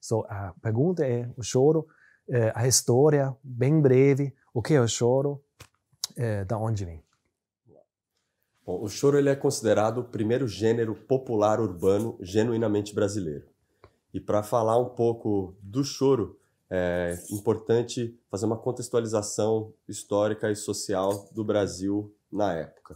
So, a pergunta é: o choro, é, a história, bem breve, o que é o choro, é, da onde vem? Bom, o choro ele é considerado o primeiro gênero popular urbano genuinamente brasileiro. E para falar um pouco do choro, é importante fazer uma contextualização histórica e social do Brasil na época.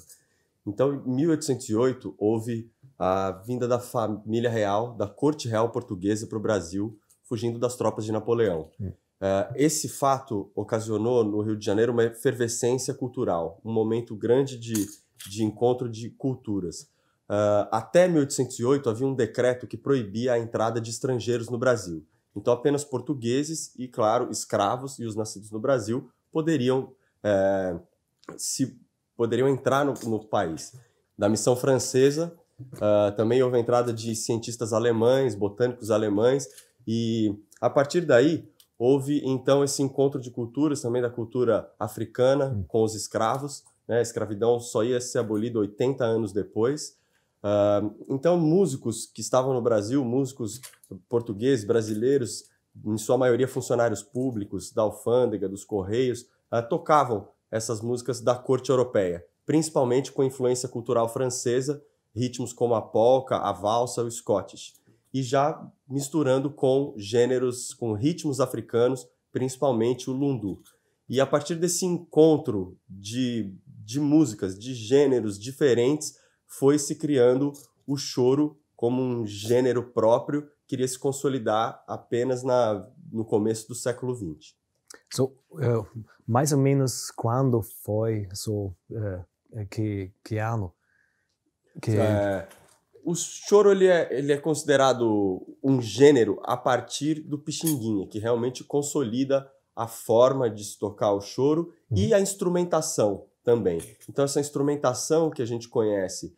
Então, em 1808, houve a vinda da família real, da corte real portuguesa para o Brasil, fugindo das tropas de Napoleão. Uh, esse fato ocasionou no Rio de Janeiro uma efervescência cultural, um momento grande de, de encontro de culturas. Uh, até 1808 havia um decreto que proibia a entrada de estrangeiros no Brasil. Então, apenas portugueses e, claro, escravos e os nascidos no Brasil poderiam é, se poderiam entrar no, no país. Da missão francesa, Uh, também houve a entrada de cientistas alemães, botânicos alemães, e a partir daí houve então esse encontro de culturas, também da cultura africana hum. com os escravos. Né? A escravidão só ia ser abolida 80 anos depois. Uh, então, músicos que estavam no Brasil, músicos portugueses, brasileiros, em sua maioria funcionários públicos, da alfândega, dos correios, uh, tocavam essas músicas da corte europeia, principalmente com influência cultural francesa ritmos como a polca, a valsa, o scottish, e já misturando com gêneros, com ritmos africanos, principalmente o lundu. E a partir desse encontro de, de músicas, de gêneros diferentes, foi se criando o choro como um gênero próprio queria se consolidar apenas na, no começo do século XX. So, uh, mais ou menos quando foi, so, uh, que, que ano? Okay. É, o choro ele é, ele é considerado um gênero a partir do pixinguinha, que realmente consolida a forma de se tocar o choro uhum. e a instrumentação também. Então essa instrumentação que a gente conhece,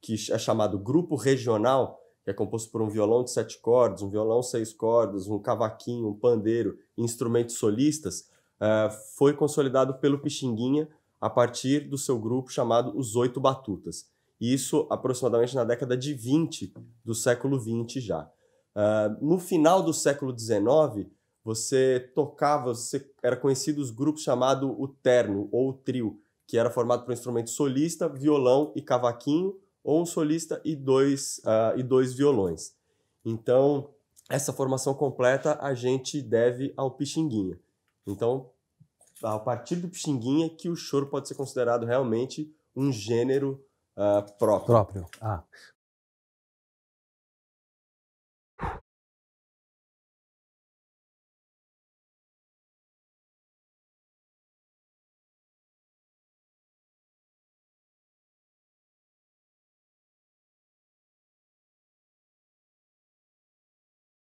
que é chamado grupo regional, que é composto por um violão de sete cordas, um violão seis cordas, um cavaquinho, um pandeiro, instrumentos solistas, uh, foi consolidado pelo Pixinguinha a partir do seu grupo chamado Os Oito Batutas. Isso aproximadamente na década de 20 do século 20 já. Uh, no final do século 19, você tocava, você, era conhecido os grupos chamado o terno ou o trio, que era formado por um instrumento solista, violão e cavaquinho, ou um solista e dois, uh, e dois violões. Então, essa formação completa a gente deve ao Pixinguinha. Então, a partir do Pixinguinha que o choro pode ser considerado realmente um gênero ah, próprio. próprio. Ah.